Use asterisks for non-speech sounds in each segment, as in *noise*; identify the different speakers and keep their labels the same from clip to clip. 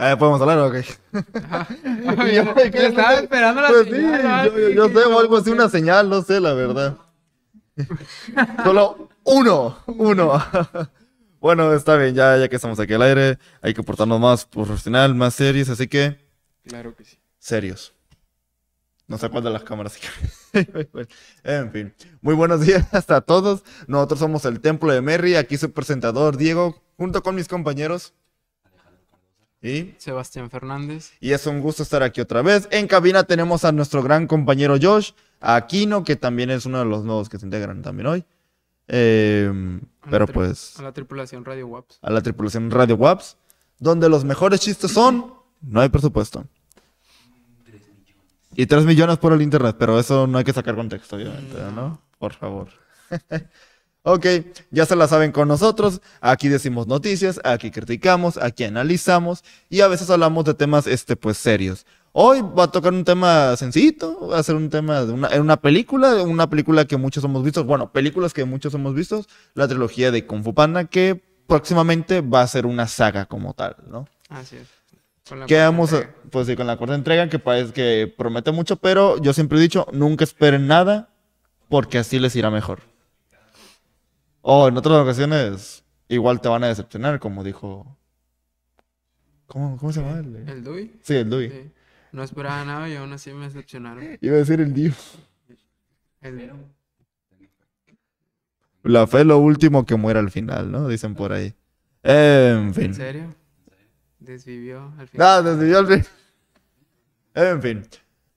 Speaker 1: Ah, ¿podemos hablar ok?
Speaker 2: qué? *laughs* yo, estaba esperando la pues Sí, yo, sé,
Speaker 1: algo así, una señal, no sé, la verdad. *laughs* Solo uno, uno. *laughs* bueno, está bien, ya, ya que estamos aquí al aire, hay que portarnos más profesional, más serios, así que... Claro que sí. Serios. No cuál de las cámaras. en fin. Muy buenos días a todos. Nosotros somos el Templo de Merry, aquí soy presentador Diego, junto con mis compañeros.
Speaker 2: Sebastián Fernández.
Speaker 1: Y es un gusto estar aquí otra vez. En cabina tenemos a nuestro gran compañero Josh, Aquino, que también es uno de los nuevos que se integran también hoy. Em, pero pues. A la tripulación Radio WAPS. A la tripulación Radio WAPS, donde los mejores chistes son. No hay presupuesto. Y 3 millones por el internet, pero eso no hay que sacar contexto, obviamente, ¿no? Por favor. *laughs* Ok, ya se la saben con nosotros. Aquí decimos noticias, aquí criticamos, aquí analizamos y a veces hablamos de temas, este, pues serios. Hoy va a tocar un tema sencillito, va a ser un tema de una, una película, una película que muchos hemos visto, bueno, películas que muchos hemos visto, la trilogía de Kung Fu Panda, que próximamente va a ser una saga como tal, ¿no?
Speaker 2: Así es. Quedamos,
Speaker 1: pues sí, con la cuarta entrega, que parece que promete mucho, pero yo siempre he dicho, nunca esperen nada, porque así les irá mejor. O en otras ocasiones, igual te van a decepcionar, como dijo. ¿Cómo, cómo se llama? El,
Speaker 2: ¿El Dui? Sí, el Dui. No esperaba nada y aún así me decepcionaron. Iba a decir el Dio. El...
Speaker 1: La fe es lo último que muere al final, ¿no? Dicen por ahí. en fin. ¿En
Speaker 2: serio? Desvivió al final.
Speaker 1: No, desvivió al final. En fin.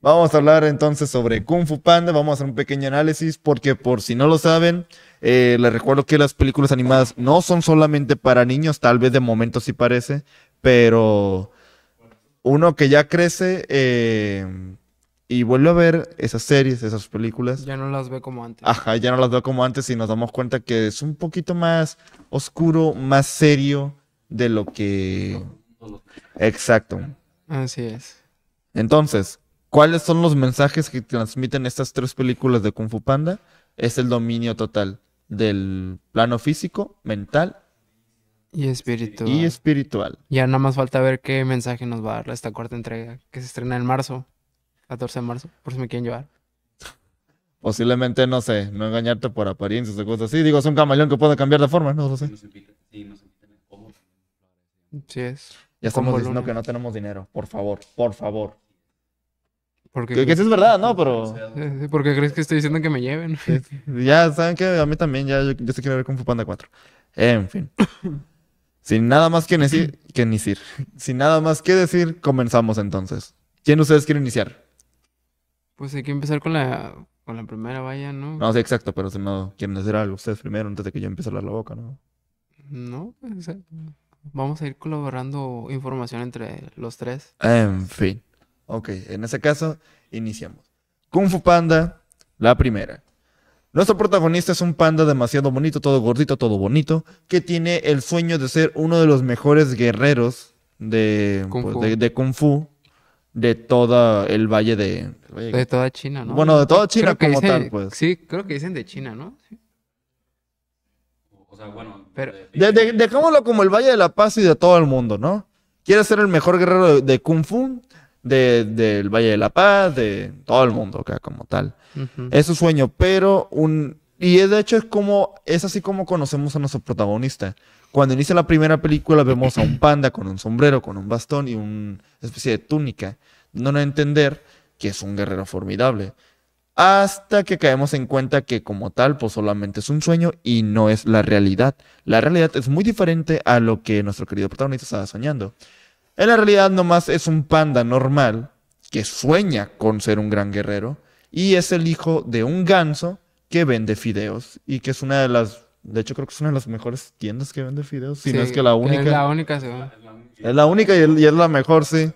Speaker 1: Vamos a hablar entonces sobre Kung Fu Panda, vamos a hacer un pequeño análisis porque por si no lo saben, eh, les recuerdo que las películas animadas no son solamente para niños, tal vez de momento sí parece, pero uno que ya crece eh, y vuelve a ver esas series, esas películas.
Speaker 2: Ya no las ve como antes.
Speaker 1: Ajá, ya no las veo como antes y nos damos cuenta que es un poquito más oscuro, más serio de lo que... Exacto.
Speaker 2: Así es.
Speaker 1: Entonces, ¿Cuáles son los mensajes que transmiten estas tres películas de Kung Fu Panda? Es el dominio total del plano físico, mental y espiritual. Y espiritual.
Speaker 2: Ya nada más falta ver qué mensaje nos va a dar esta cuarta entrega que se estrena en marzo, 14 de marzo, por si me quieren llevar.
Speaker 1: *laughs* Posiblemente, no sé, no engañarte por apariencias o cosas así. Digo, es un camaleón que puede cambiar de forma, no lo sé. Sí, es. Ya estamos diciendo que no tenemos dinero, por favor, por favor. Porque que, es verdad,
Speaker 2: ¿no? Pero... porque crees que estoy diciendo que me lleven. ya, saben que a mí también, ya,
Speaker 1: yo, yo quiero ver con Fu 4. En fin. *coughs* Sin nada más que, decir, que decir, sin nada más que decir, comenzamos entonces. ¿Quién ustedes quiere iniciar?
Speaker 2: Pues hay que empezar con la, la primera, vaya, ¿no? No, sí,
Speaker 1: exacto, pero si no quieren decir algo ustedes primero antes de que yo empiece a hablar la boca, ¿no?
Speaker 2: No, pues, o vamos a ir colaborando información entre los tres.
Speaker 1: En fin.
Speaker 2: Ok, en ese caso,
Speaker 1: iniciamos. Kung Fu Panda, la primera. Nuestro protagonista es un panda demasiado bonito, todo gordito, todo bonito, que tiene el sueño de ser uno de los mejores guerreros de Kung pues, Fu, de, todo el valle de...
Speaker 2: de toda China, ¿no? Bueno, de toda China como tal, pues. Sí, creo que dicen de China, ¿no? O sea, bueno... Pero,
Speaker 1: dejémoslo como el Valle de la Paz y de todo el mundo, ¿no? Quiere ser el mejor guerrero de, Kung Fu, del de, Valle de la Paz, de todo el mundo acá como tal. Es un sueño, pero un... Y de hecho es como, es así como conocemos a nuestro protagonista. Cuando inicia la primera película vemos a un panda con un sombrero, con un bastón y una especie de túnica, no a entender que es un guerrero formidable. Hasta que caemos en cuenta que como tal, pues solamente es un sueño y no es la realidad. La realidad es muy diferente a lo que nuestro querido protagonista estaba soñando. En la realidad nomás es un panda normal que sueña con ser un gran guerrero y es el hijo de un ganso que vende fideos y que es una de las, de hecho creo que es una de las mejores tiendas que vende fideos, si no es que la única. Es la única,
Speaker 2: Es
Speaker 1: la única y es la mejor, sí.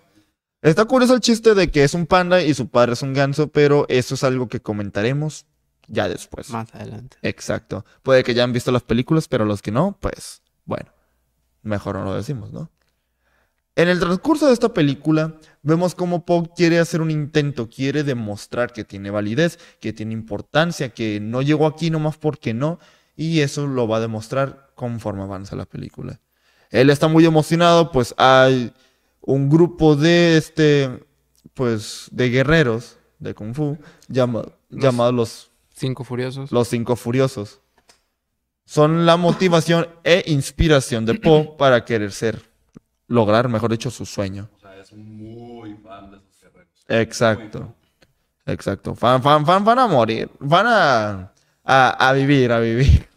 Speaker 1: Está curioso el chiste de que es un panda y su padre es un ganso, pero eso es algo que comentaremos
Speaker 2: ya después. Más adelante.
Speaker 1: Exacto. Puede que ya han visto las películas, pero los que no, pues bueno, mejor no lo decimos, ¿no? En el transcurso de esta película, vemos cómo Poe quiere hacer un intento, quiere demostrar que tiene validez, que tiene importancia, que no llegó aquí nomás porque no, y eso lo va a demostrar conforme avanza la película. Él está muy emocionado, pues hay un grupo de este, pues, de guerreros de Kung Fu, llamados los... Cinco Furiosos. Los Cinco Furiosos. Son la motivación e inspiración de Poe *clears throat* para querer ser lograr, mejor dicho, su sueño. O
Speaker 3: sea, es muy fan de sus
Speaker 1: guerreros. Exacto. Exacto. Fan, fan, fan, van a morir. Van a, a, vivir, a vivir.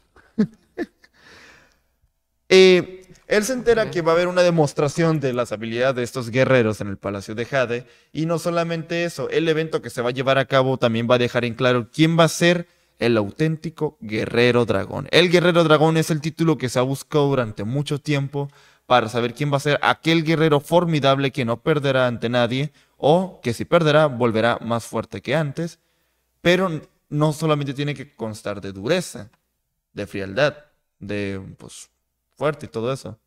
Speaker 1: *laughs* él se entera que va a haber una demostración de las habilidades de estos guerreros en el Palacio de Jade. Y no solamente eso, el evento que se va a llevar a cabo también va a dejar en claro quién va a ser el auténtico guerrero dragón. El guerrero dragón es el título que se ha buscado durante mucho tiempo para saber quién va a ser aquel guerrero formidable que no perderá ante nadie o que si perderá volverá más fuerte que antes, pero no solamente tiene que constar de dureza, de frialdad, de pues, fuerte y todo eso.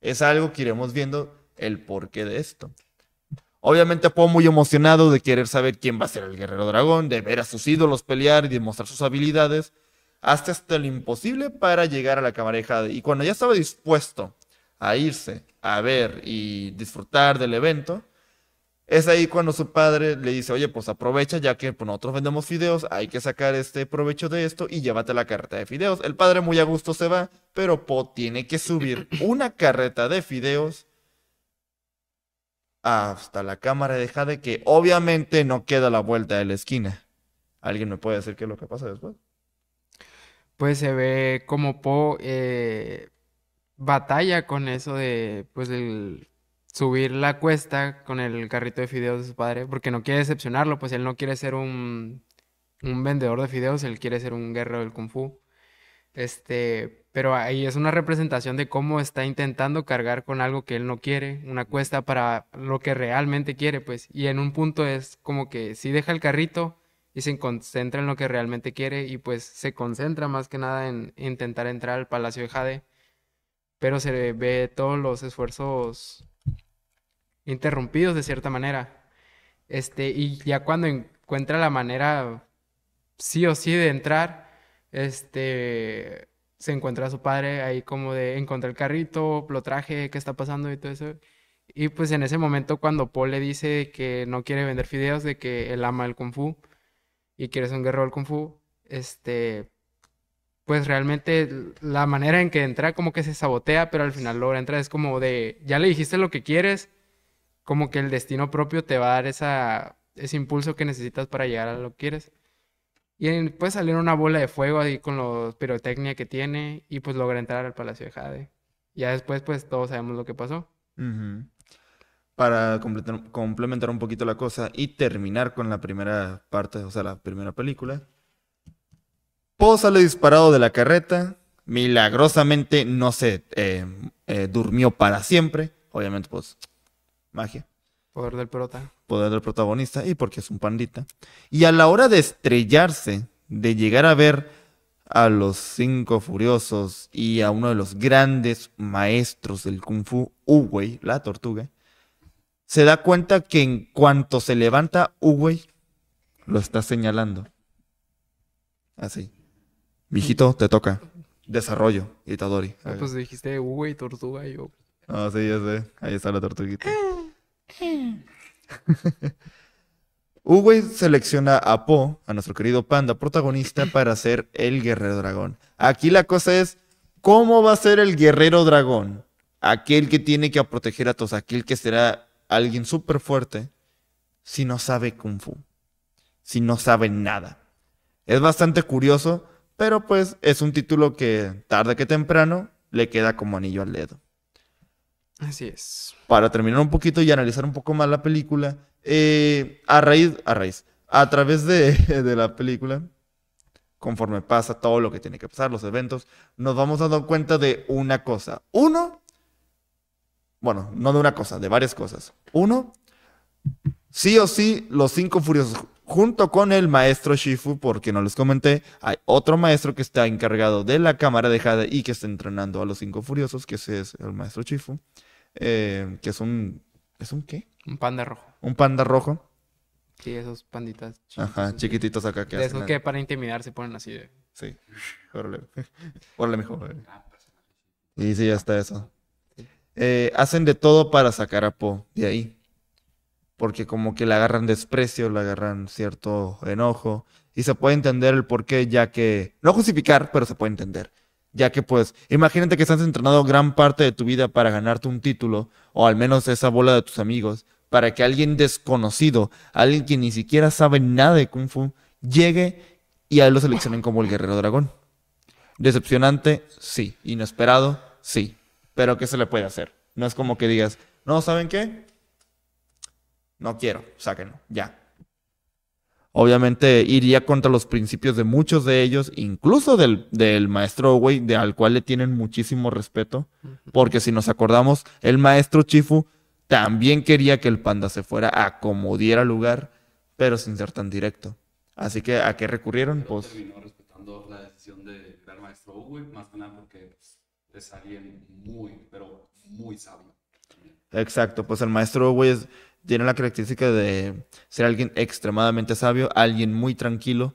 Speaker 1: Es algo que iremos viendo el porqué de esto. Obviamente puedo muy emocionado de querer saber quién va a ser el guerrero dragón, de ver a sus ídolos pelear y demostrar sus habilidades, hasta hasta el imposible para llegar a la Jade Y cuando ya estaba dispuesto a irse, a ver y disfrutar del evento, es ahí cuando su padre le dice, oye, pues aprovecha, ya que pues, nosotros vendemos fideos, hay que sacar este provecho de esto y llévate la carreta de fideos. El padre muy a gusto se va, pero Po tiene que subir una carreta de fideos hasta la cámara de Jade, que obviamente no queda la vuelta de la esquina. ¿Alguien me puede decir qué es lo que pasa después?
Speaker 2: pues se ve como Poe eh, batalla con eso de, pues, subir la cuesta con el carrito de fideos de su padre, porque no quiere decepcionarlo, pues él no quiere ser un, vendedor de fideos, él quiere ser un guerrero del kung fu. Este, pero ahí es una representación de cómo está intentando cargar con algo que él no quiere, una cuesta para lo que realmente quiere, pues. Y en un punto es como que si deja el carrito, y se concentra en lo que realmente quiere y pues se concentra más que nada en intentar entrar al Palacio de Jade, pero se ve todos los esfuerzos interrumpidos de cierta manera. Este, y ya cuando encuentra la manera sí o sí de entrar, este se encuentra a su padre ahí como de encontrar el carrito, lo traje, qué está pasando y todo eso. Y pues en ese momento cuando Paul le dice que no quiere vender fideos, de que él ama el kung fu, y quieres un guerrero del kung fu, este, pues realmente la manera en que entra como que se sabotea, pero al final logra entrar. Es como de, ya le dijiste lo que quieres, como que el destino propio te va a dar esa, ese impulso que necesitas para llegar a lo que quieres. Y puede salir una bola de fuego ahí con la pirotecnia que tiene y pues logra entrar al Palacio de Jade. Ya después pues todos sabemos lo que pasó
Speaker 1: para complementar un poquito la cosa y terminar con la primera parte, o sea, la primera película. Poe sale disparado de la carreta, milagrosamente no se eh, eh, durmió para siempre, obviamente pues magia.
Speaker 2: Poder del prota.
Speaker 1: Poder del protagonista y porque es un pandita. Y a la hora de estrellarse, de llegar a ver a los cinco furiosos y a uno de los grandes maestros del kung fu, Uwei, la tortuga, se da cuenta que en cuanto se levanta, Uwey lo está señalando. Así. Viejito, te toca. Desarrollo, Itadori. Ah,
Speaker 2: pues dijiste Uwey, tortuga y yo.
Speaker 1: Ah, sí, ya sé. Ahí está la tortuguita. Uwey *laughs* selecciona a Po, a nuestro querido panda protagonista, para ser el guerrero dragón. Aquí la cosa es, ¿cómo va a ser el guerrero dragón? Aquel que tiene que proteger a todos, aquel que será alguien súper fuerte si no sabe kung fu, si no sabe nada. Es bastante curioso, pero pues es un título que tarde que temprano le queda como anillo al dedo.
Speaker 2: Así es.
Speaker 1: Para terminar un poquito y analizar un poco más la película, eh, a raíz, a raíz, a través de, *laughs* de la película, conforme pasa todo lo que tiene que pasar, los eventos, nos vamos dar cuenta de una cosa. Uno, bueno, no de una cosa, de varias cosas. Uno, sí o sí, los cinco furiosos, junto con el maestro Shifu, porque no les comenté, hay otro maestro que está encargado de la cámara dejada y que está entrenando a los cinco furiosos, que ese es el maestro Shifu, eh, que es un... ¿Es un qué? Un panda rojo. Un panda rojo.
Speaker 2: Sí, esos panditas Ajá, chiquititos acá que que para intimidar se ponen así de... Sí. *laughs* Órale. *laughs* Órale, mejor. Y ah,
Speaker 1: pues. sí, ya está eso. Eh, hacen de todo para sacar a po de ahí. Porque como que le agarran desprecio, le agarran cierto enojo. Y se puede entender el por qué, ya que... No justificar, pero se puede entender. Ya que pues, imagínate que estás entrenado gran parte de tu vida para ganarte un título, o al menos esa bola de tus amigos, para que alguien desconocido, alguien que ni siquiera sabe nada de Kung Fu, llegue y a él lo seleccionen como el guerrero dragón. Decepcionante, sí. Inesperado, sí pero ¿qué se le puede hacer? No es como que digas, no, ¿saben qué? No quiero, sáquenlo, ya. Obviamente iría contra los principios de muchos de ellos, incluso del, del maestro Owey, de, al cual le tienen muchísimo respeto, porque si nos acordamos, el maestro Chifu también quería que el panda se fuera a como diera lugar, pero sin ser tan directo. Así que, ¿a qué recurrieron? Pues
Speaker 3: respetando la decisión del maestro más que nada porque pues, es alguien muy, pero muy sabio.
Speaker 1: Exacto, pues el maestro güey tiene la característica de ser alguien extremadamente sabio, alguien muy tranquilo.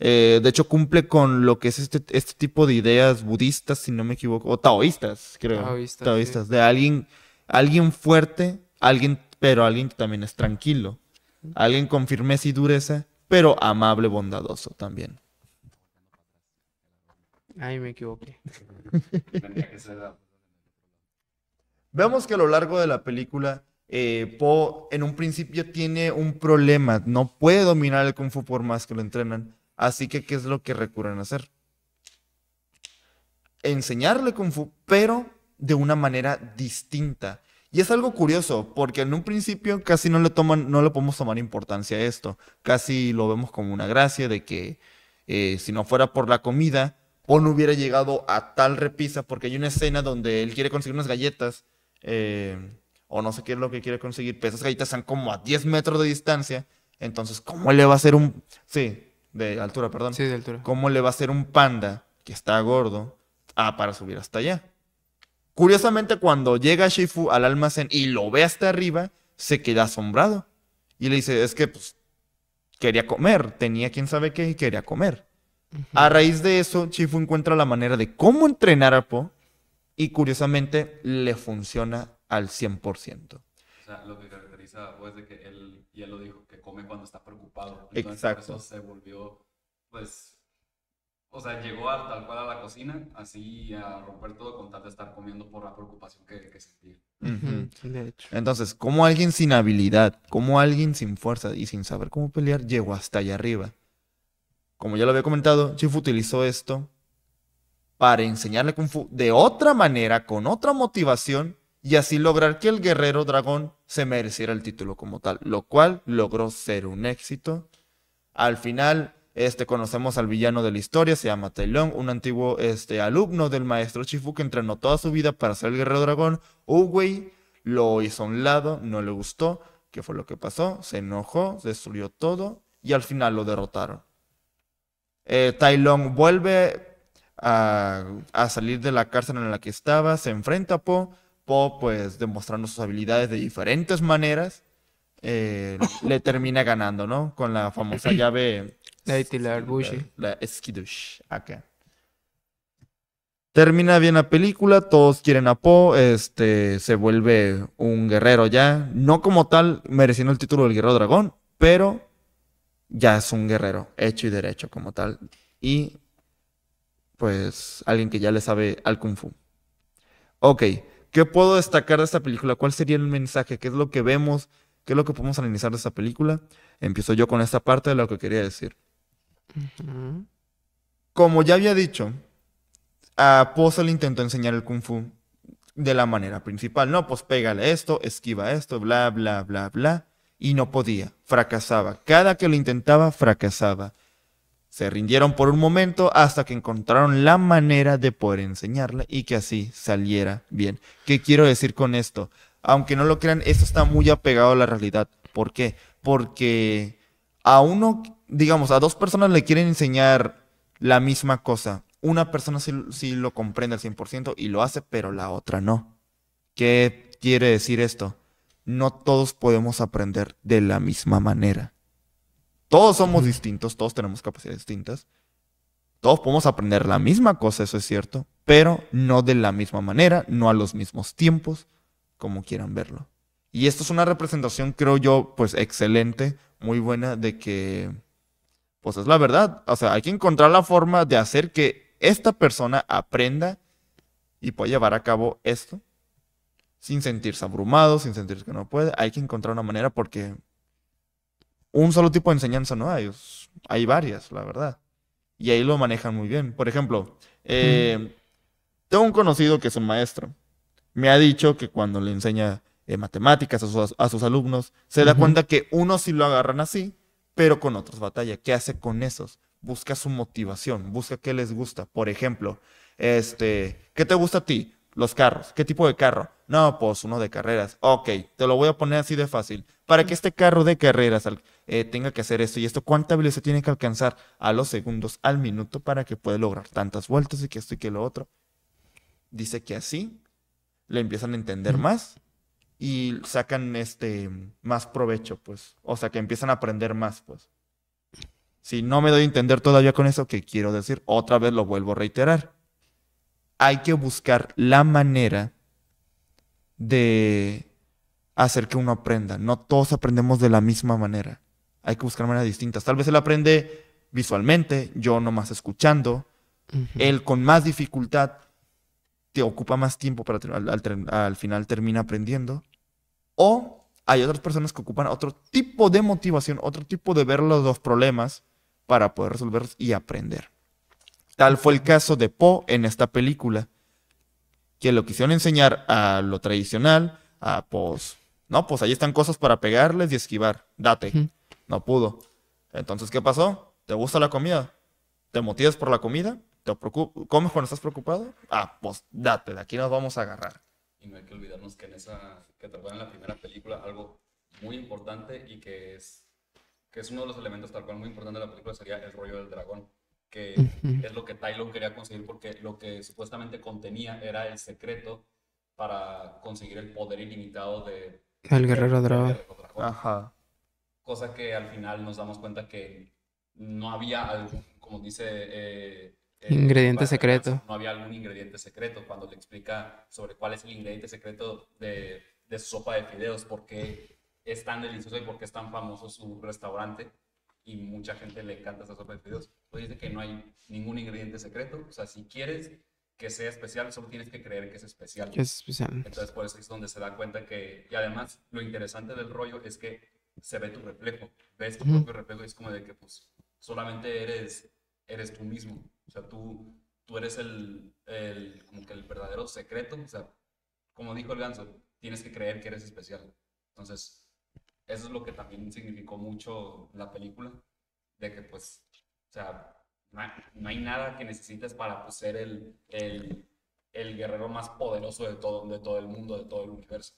Speaker 1: Eh, de hecho, cumple con lo que es este, este, tipo de ideas budistas, si no me equivoco, o taoístas, creo. Taoístas. De alguien, alguien fuerte, alguien, pero alguien que también es tranquilo. Alguien con firmeza y dureza, pero amable, bondadoso también.
Speaker 2: Ay, me equivoqué.
Speaker 1: Vemos que a lo largo de la película, eh, Po en un principio tiene un problema. No puede dominar el Kung Fu por más que lo entrenan. Así que, ¿qué es lo que recurren a hacer? Enseñarle Kung Fu, pero de una manera distinta. Y es algo curioso, porque en un principio casi no le toman, no le podemos tomar importancia a esto. Casi lo vemos como una gracia de que eh, si no fuera por la comida, o no hubiera llegado a tal repisa porque hay una escena donde él quiere conseguir unas galletas eh, o no sé qué es lo que quiere conseguir, pero esas galletas están como a 10 metros de distancia, entonces ¿cómo le va a hacer un... Sí, de altura, perdón. Sí, de altura. ¿Cómo le va a hacer un panda que está gordo ah, para subir hasta allá? Curiosamente, cuando llega Shifu al almacén y lo ve hasta arriba, se queda asombrado. Y le dice, es que pues, quería comer, tenía quién sabe qué y quería comer. A raíz de eso, Chifu encuentra la manera de cómo entrenar a Po y curiosamente le funciona al 100%. O
Speaker 3: sea, lo que caracteriza a Po es de que él, ya lo dijo, que come cuando está preocupado. Exacto. Por eso se volvió, pues, o sea, llegó tal cual a la cocina, así a romper todo con tal de estar comiendo por la preocupación que, que sentía.
Speaker 1: de hecho. Entonces, como alguien sin habilidad, como alguien sin fuerza y sin saber cómo pelear, llegó hasta allá arriba como ya lo había comentado, Chifu utilizó esto para enseñarle Kung Fu de otra manera, con otra motivación, y así lograr que el guerrero dragón se mereciera el título como tal, lo cual logró ser un éxito. Al final, este, conocemos al villano de la historia, se llama Tailong, un antiguo este, alumno del maestro Chifu, que entrenó toda su vida para ser el guerrero dragón. Uwei lo hizo a un lado, no le gustó, ¿qué fue lo que pasó? Se enojó, destruyó todo y al final lo derrotaron. Eh, vuelve a, salir de la cárcel en la que estaba, se enfrenta a Po, Po pues demostrando sus habilidades de diferentes maneras, eh, le termina ganando, ¿no? Con la famosa llave... La acá. Termina bien la película, todos quieren a Po, este, se vuelve un guerrero ya, no como tal mereciendo el título del guerrero dragón, pero ya es un guerrero, hecho y derecho como tal. Y pues alguien que ya le sabe al kung fu. Ok, ¿qué puedo destacar de esta película? ¿Cuál sería el mensaje? ¿Qué es lo que vemos? ¿Qué es lo que podemos analizar de esta película? Empiezo yo con esta parte de lo que quería decir. Como ya había dicho, a Pozo le intentó enseñar el kung fu de la manera principal. No, pues pégale esto, esquiva esto, bla, bla, bla, bla y no podía, fracasaba. Cada que lo intentaba, fracasaba. Se rindieron por un momento hasta que encontraron la manera de poder enseñarla y que así saliera bien. ¿Qué quiero decir con esto? Aunque no lo crean, esto está muy apegado a la realidad. ¿Por qué? Porque a uno, digamos, a dos personas le quieren enseñar la misma cosa. Una persona sí, sí lo comprende al 100% y lo hace, pero la otra no. ¿Qué quiere decir esto? no todos podemos aprender de la misma manera. Todos somos distintos, todos tenemos capacidades distintas. Todos podemos aprender la misma cosa, eso es cierto, pero no de la misma manera, no a los mismos tiempos, como quieran verlo. Y esto es una representación, creo yo, pues excelente, muy buena, de que, pues es la verdad, o sea, hay que encontrar la forma de hacer que esta persona aprenda y pueda llevar a cabo esto sin sentirse abrumado, sin sentirse que no puede. Hay que encontrar una manera porque un solo tipo de enseñanza no hay. Hay varias, la verdad. Y ahí lo manejan muy bien. Por ejemplo, eh, tengo un conocido que es un maestro. Me ha dicho que cuando le enseña eh, matemáticas a sus, alumnos, se da cuenta que unos sí lo agarran así, pero con otros batalla. ¿Qué hace con esos? Busca su motivación, busca qué les gusta. Por ejemplo, este, ¿qué te gusta a ti? los carros. ¿Qué tipo de carro? No, pues uno de carreras. Ok, te lo voy a poner así de fácil. Para que este carro de carreras eh, tenga que hacer esto y esto, ¿cuánta velocidad tiene que alcanzar a los segundos al minuto para que pueda lograr tantas vueltas y que esto y que lo otro? Dice que así le empiezan a entender más y sacan este más provecho, pues. O sea, que empiezan a aprender más, pues. Si no me doy a entender todavía con eso ¿qué quiero decir, otra vez lo vuelvo a reiterar hay que buscar la manera de hacer que uno aprenda. No todos aprendemos de la misma manera. Hay que buscar maneras distintas. Tal vez él aprende visualmente, yo nomás escuchando. Él con más dificultad te ocupa más tiempo para al, al final termina aprendiendo. O hay otras personas que ocupan otro tipo de motivación, otro tipo de ver los dos problemas para poder resolverlos y aprender. Tal fue el caso de Po en esta película, que lo quisieron enseñar a lo tradicional, a pues, no, pues ahí están cosas para pegarles y esquivar, date. No pudo. Entonces, ¿qué pasó? ¿Te gusta la comida? ¿Te motivas por la comida? ¿Te comes cuando estás preocupado? Ah, pues date, de aquí nos vamos a agarrar.
Speaker 3: Y no hay que olvidarnos que en esa, que en la primera película algo muy importante y que es, que es uno de los elementos tal cual muy importante de la película sería el rollo del dragón que es lo que Tylon quería conseguir porque lo que supuestamente contenía era el secreto para conseguir el poder ilimitado de...
Speaker 2: El guerrero dragón. Ajá.
Speaker 3: Cosa que al final nos damos cuenta que no había algún, como dice... Eh, eh, ingrediente secreto. no había algún ingrediente secreto cuando le explica sobre cuál es el ingrediente secreto de, de su sopa de fideos, por qué es tan delicioso y por qué es tan famoso su restaurante y mucha gente le encanta esta sopa de fideos. Pues dice que no hay ningún ingrediente secreto. O sea, si quieres que sea especial, solo tienes que creer que es especial. es especial. Entonces, por eso es donde se da cuenta que. Y además, lo interesante del rollo es que se ve tu reflejo. Ves tu propio reflejo y es como de que, pues, solamente eres, eres tú mismo. O sea, tú, tú eres el, el, como que el verdadero secreto. O sea, como dijo el ganso, tienes que creer que eres especial. Entonces, eso es lo que también significó mucho la película, de que pues, o sea, no hay, nada que necesites para pues, ser el, el, el, guerrero más poderoso de todo, de todo el mundo, de todo el universo.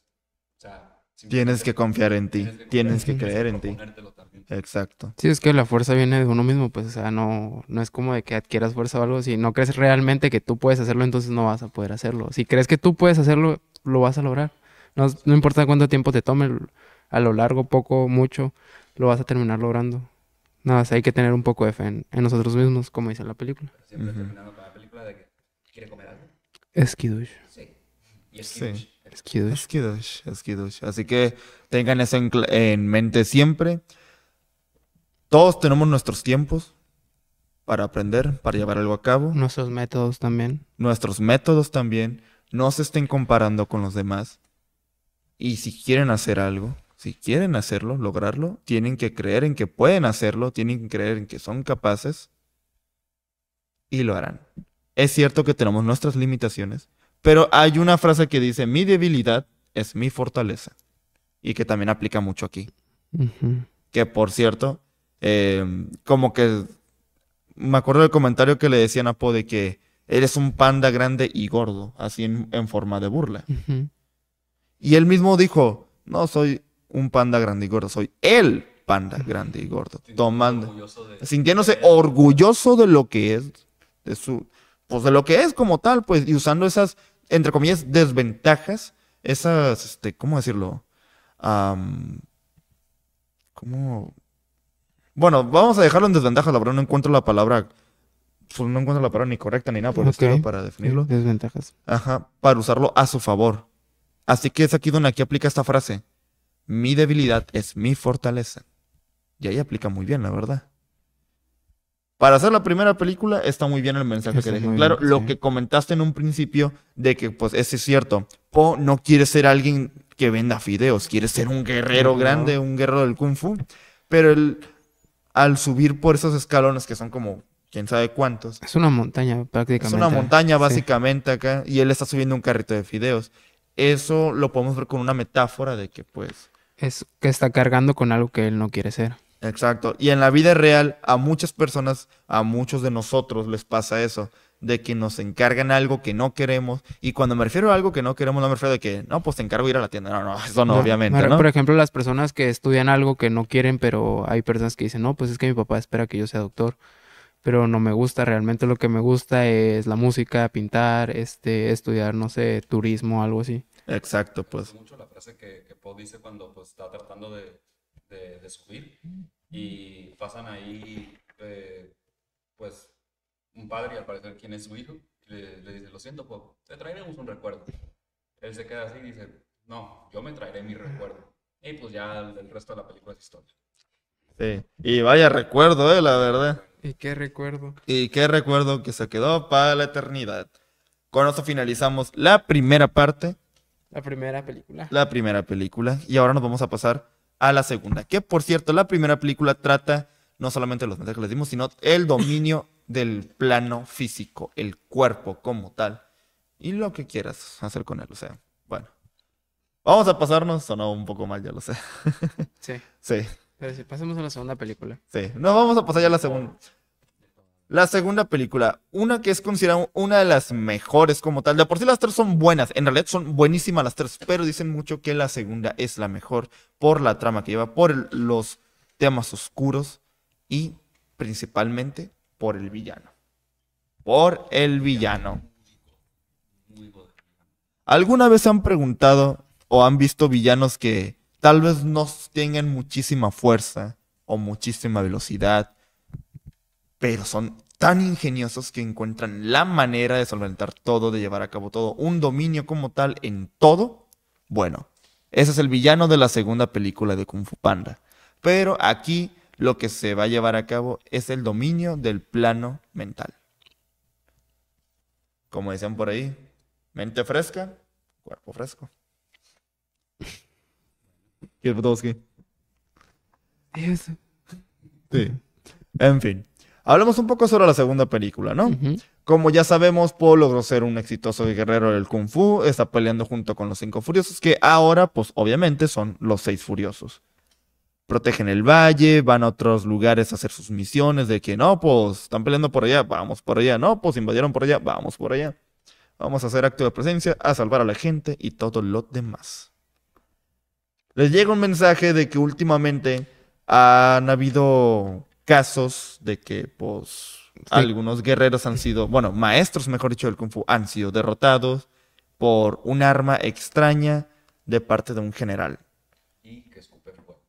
Speaker 1: O sea... Tienes que confiar en ti, tienes que, creer en ti. Exacto.
Speaker 2: Sí, es que la fuerza viene de uno mismo, pues, o sea, no, no es como de que adquieras fuerza o algo. Si no crees realmente que tú puedes hacerlo, entonces no vas a poder hacerlo. Si crees que tú puedes hacerlo, lo vas a lograr. No, no importa cuánto tiempo te tome, a lo largo, poco, mucho, lo vas a terminar logrando. Nada más hay que tener un poco de fe en, nosotros mismos, como dice la película.
Speaker 1: siempre terminando con la película de que
Speaker 2: quiere comer algo. Esquidush. Sí.
Speaker 1: Y esquidush. Esquidush. Así que tengan eso en, en mente siempre. Todos tenemos nuestros tiempos para aprender, para llevar algo a cabo. Nuestros
Speaker 2: métodos también.
Speaker 1: Nuestros métodos también. No se estén comparando con los demás. Y si quieren hacer algo, si quieren hacerlo, lograrlo, tienen que creer en que pueden hacerlo, tienen que creer en que son capaces y lo harán. Es cierto que tenemos nuestras limitaciones, pero hay una frase que dice, mi debilidad es mi fortaleza y que también aplica mucho aquí. Que por cierto, em, como que me acuerdo del comentario que le decían a Po de que eres un panda grande y gordo, así en, forma de burla. Y él mismo dijo, no, soy, un panda grande y gordo, soy el panda *laughs* grande y gordo, tomando, sintiéndose orgulloso de lo que es, de su, pues de lo que es como tal, pues, y usando esas, entre comillas, desventajas, esas, este, ¿cómo decirlo? ¿Cómo? Bueno, vamos a dejarlo en desventajas, la verdad no encuentro la palabra pues no encuentro la palabra ni correcta ni nada por okay. para definirlo.
Speaker 2: Desventajas. Ajá,
Speaker 1: para usarlo a su favor. Así que es aquí donde aquí aplica esta frase. Mi debilidad es mi fortaleza. Y ahí aplica muy bien, la verdad. Para hacer la primera película está muy bien el mensaje que dejé. Claro, lo que comentaste en un principio de que, pues, ese es cierto. Po no quiere ser alguien
Speaker 2: que venda fideos, quiere ser un guerrero grande,
Speaker 1: un guerrero del kung fu. Pero él, al subir por esos escalones que son como quién sabe cuántos. Es una montaña prácticamente. Es una montaña básicamente acá y él está subiendo un carrito de fideos. Eso lo podemos ver con una metáfora de que pues
Speaker 2: es que está cargando con algo que él no quiere ser.
Speaker 1: Exacto. Y en la vida real, a muchas personas, a muchos de nosotros les pasa eso, de que nos encargan algo que no queremos. Y cuando me refiero a algo que no queremos, no me refiero a que, no, pues te encargo ir a la tienda. No, no, eso no, obviamente. ¿no? Por
Speaker 2: ejemplo, las personas que estudian algo que no quieren, pero hay personas que dicen, no, pues es que mi papá espera que yo sea doctor. Pero no me gusta, realmente lo que me gusta es la música, pintar, este, estudiar, no sé, turismo, algo así. Exacto, pues.
Speaker 3: Mucho la frase que dice cuando pues, está tratando de, de, subir y pasan ahí eh, pues un padre, al parecer quien es su hijo, le, dice, lo siento pues te traeremos un recuerdo. Él se queda así y dice, no, yo me traeré mi recuerdo. Y pues ya el, resto de la película es historia.
Speaker 1: Sí, y vaya recuerdo, eh, la verdad. Y qué recuerdo. Y qué recuerdo que se quedó para la eternidad. Con eso finalizamos la primera parte
Speaker 2: la primera película.
Speaker 1: La primera película. Y ahora nos vamos a pasar a la segunda. Que por cierto, la primera película trata no solamente los mensajes que les dimos, sino el dominio *laughs* del plano físico, el cuerpo como tal. Y lo que quieras hacer con él. O sea, bueno. Vamos a pasarnos, sonó un poco mal, ya lo sé. *laughs* sí. Sí.
Speaker 2: Pero si pasemos a la segunda película.
Speaker 1: Sí, nos vamos a pasar ya a la segunda. La segunda película, una que es considerada una de las mejores como tal. De por sí las tres son buenas, en realidad son buenísimas las tres, pero dicen mucho que la segunda es la mejor por la trama que lleva, por los temas oscuros y principalmente por el villano. Por el villano. ¿Alguna vez se han preguntado o han visto villanos que tal vez no tengan muchísima fuerza o muchísima velocidad? pero son tan ingeniosos que encuentran la manera de solventar todo, de llevar a cabo todo, un dominio como tal en todo. Bueno, ese es el villano de la segunda película de Kung Fu Panda. Pero aquí lo que se va a llevar a cabo es el dominio del plano mental. Como decían por ahí, mente fresca, cuerpo fresco. ¿Qué es Eso. Sí. En fin. Hablamos un poco sobre la segunda película, ¿no? Como ya sabemos, Po logró ser un exitoso guerrero del Kung Fu, está peleando junto con los cinco furiosos, que ahora, pues obviamente, son los seis furiosos. Protegen el valle, van a otros lugares a hacer sus misiones, de que no, pues están peleando por allá, vamos por allá, no, pues invadieron por allá, vamos por allá. Vamos a hacer acto de presencia, a salvar a la gente y todo lo demás. Les llega un mensaje de que últimamente han habido casos de que, pues, algunos guerreros han sido, bueno, maestros, mejor dicho, del Kung Fu, han sido derrotados por un arma extraña de parte de un general.
Speaker 3: Y que escupe fuego.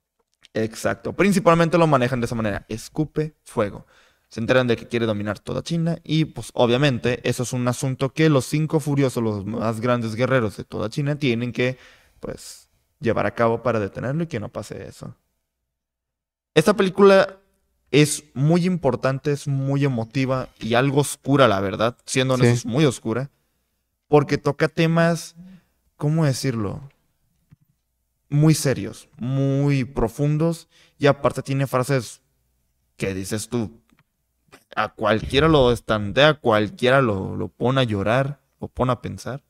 Speaker 1: Exacto. Principalmente lo manejan de esa manera. Escupe fuego. Se enteran de que quiere dominar toda China y pues obviamente eso es un asunto que los cinco furiosos, los más grandes guerreros de toda China, tienen que pues llevar a cabo para detenerlo y que no pase eso. Esta película es muy importante, es muy emotiva y algo oscura, la verdad, siendo sí. muy oscura, porque toca temas, ¿cómo decirlo? Muy serios, muy profundos y aparte tiene frases que dices tú, a cualquiera lo a cualquiera lo, pone a llorar, lo pone a pensar.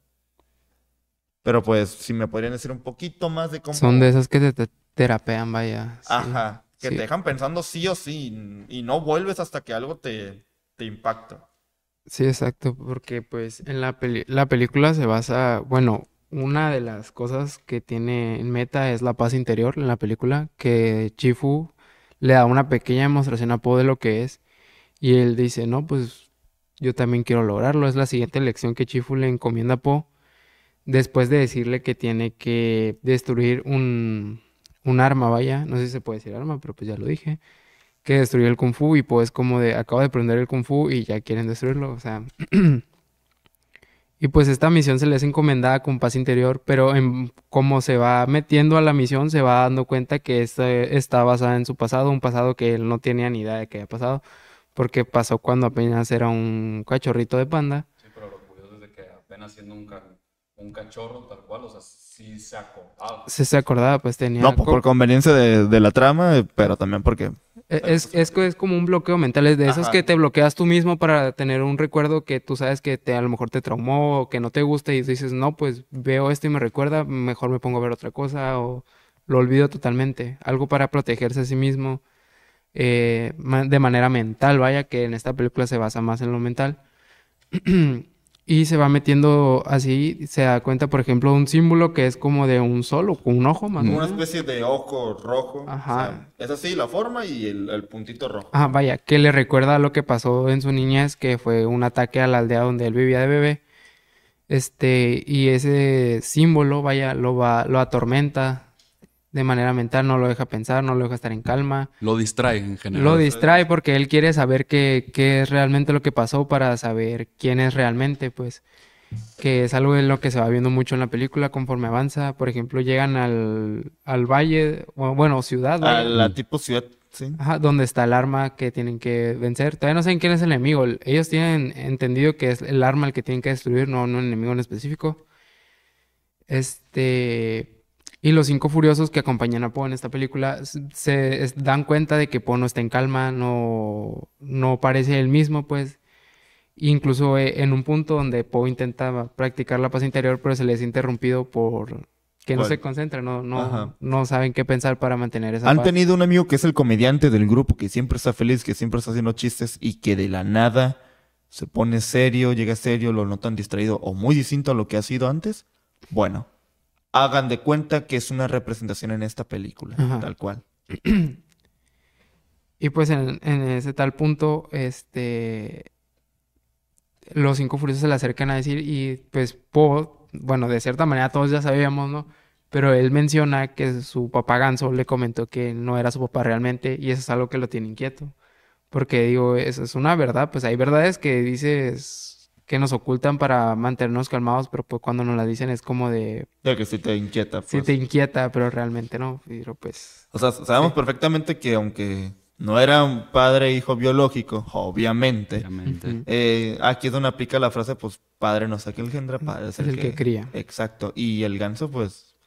Speaker 1: Pero pues, si me podrían decir un poquito más de cómo... Son
Speaker 2: de esas que te, terapean, vaya. Ajá que te
Speaker 1: dejan pensando sí o sí y no vuelves hasta que algo te, impacta.
Speaker 2: Sí, exacto, porque pues en la, la película se basa, bueno, una de las cosas que tiene en meta es la paz interior en la película, que Chifu le da una pequeña demostración a Po de lo que es y él dice, no, pues yo también quiero lograrlo, es la siguiente lección que Chifu le encomienda a Po después de decirle que tiene que destruir un, un arma, vaya, no sé si se puede decir arma, pero pues ya lo dije, que destruyó el Kung Fu y pues como de, acaba de prender el Kung Fu y ya quieren destruirlo, o sea... *clears throat* y pues esta misión se les encomendaba con paz interior, pero en, como se va metiendo a la misión, se va dando cuenta que esta está basada en su pasado, un pasado que él no tenía ni idea de que había pasado, porque pasó cuando apenas era un cachorrito de panda. Sí, pero lo
Speaker 3: curioso es que apenas siendo un un cachorro tal cual, o sea, sí se acordaba.
Speaker 2: Sí se acordaba, pues
Speaker 1: tenía... No, por, conveniencia de, la trama, eh, pero también porque...
Speaker 2: E, pues es, como un bloqueo mental, es de esos que te bloqueas tú mismo para tener un recuerdo que tú sabes que te, a lo mejor te traumó o que no te gusta y dices, no, pues veo esto y me recuerda, mejor me pongo a ver otra cosa o lo olvido totalmente. Algo para protegerse a sí mismo eh, de manera mental, vaya que en esta película se basa más en lo mental. *clears throat* y se va metiendo así, se da cuenta, por ejemplo, un símbolo que es como de un solo, con un ojo más. una
Speaker 1: especie de ojo rojo. Ajá. es así la forma y el, puntito
Speaker 2: rojo. Ah, vaya, que le recuerda a lo que pasó en su niñez, que fue un ataque a la aldea donde él vivía de bebé. Este, y ese símbolo, vaya, lo va, lo atormenta de manera mental, no lo deja pensar, no lo deja estar en calma. Lo distrae en general. Lo distrae porque él quiere saber qué, es realmente lo que pasó para saber quién es realmente, pues que es algo de lo que se va viendo mucho en la película conforme avanza. Por ejemplo, llegan al, valle, bueno, ciudad. A la tipo ciudad, sí. Ajá, donde está el arma que tienen que vencer. Todavía no saben quién es el enemigo. Ellos tienen entendido que es el arma el que tienen que destruir, no, no un enemigo en específico. Este. Y los cinco furiosos que acompañan a Poe en esta película se dan cuenta de que Poe no está en calma, no, no parece el mismo, pues. Incluso eh, en un punto donde Poe intentaba practicar la paz interior, pero se le ha interrumpido por que no se concentra, no, no, no, saben qué pensar para mantener esa ¿Han tenido
Speaker 1: un amigo que es el comediante del grupo, que siempre está feliz, que siempre está haciendo chistes y que de la nada se pone serio, llega serio, lo notan distraído o muy distinto a lo que ha sido antes? Bueno, hagan de cuenta que es una representación en esta película, tal cual.
Speaker 2: *clears throat* Y pues en, ese tal punto, este, los cinco furiosos se le acercan a decir y pues Poe, bueno, de cierta manera todos ya sabíamos, ¿no? Pero él menciona que su papá Ganso le comentó que no era su papá realmente y eso es algo que lo tiene inquieto. Porque digo, eso es una verdad, pues hay verdades que dices, que nos ocultan para mantenernos calmados, pero pues cuando nos la dicen es como de... Ya que sí te inquieta. Pues. Sí te inquieta, pero realmente no. Pero pues...
Speaker 1: O sea, sabemos perfectamente que aunque no era un padre e hijo biológico, obviamente, eh, aquí es donde aplica la frase, pues padre no saque el género, padre es el, que, cría. Exacto. Y el ganso, pues...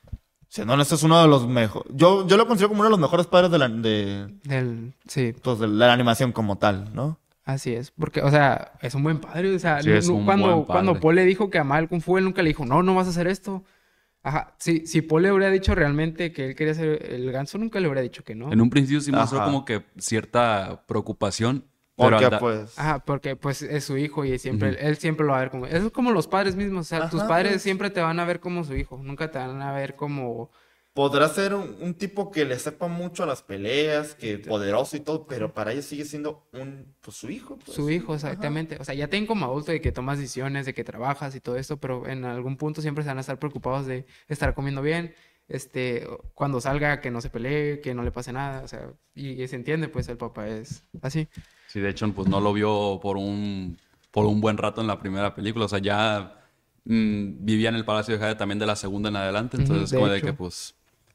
Speaker 2: Si no, es uno de
Speaker 1: los mejores. Yo, yo lo considero como uno de los mejores padres de la, de, sí. pues, de la animación como tal, ¿no?
Speaker 2: Así es, porque, o sea, es un buen padre. O sea, cuando, Paul le dijo que amaba el Kung Fu, él nunca le dijo, no, no vas a hacer esto. Ajá, si, si Paul le hubiera dicho realmente que él quería ser el ganso, nunca le hubiera dicho que no. En un principio sí mostró como
Speaker 3: que cierta preocupación. Pero porque, pues.
Speaker 2: Ajá, porque pues es su hijo y siempre, él siempre lo va a ver como. Eso es como los padres mismos. O sea, tus padres siempre te van a ver como su hijo. Nunca te van a ver como
Speaker 1: podrá ser un, tipo que le sepa mucho a las peleas, que poderoso y todo, pero para ella sigue siendo un, pues, su hijo.
Speaker 2: Pues. Su hijo, exactamente. O sea, ya tengo como adulto de que tomas decisiones, de que trabajas y todo eso, pero en algún punto siempre se van a estar preocupados de estar comiendo bien, este, cuando salga que no se pelee, que no le pase nada, o sea, y, se entiende, pues el papá es
Speaker 3: así. Sí, de hecho, pues no lo vio por un, por un buen rato en la primera película, o sea, ya... Mm, vivía en el Palacio de Jade también de la segunda en adelante, entonces como de que
Speaker 2: pues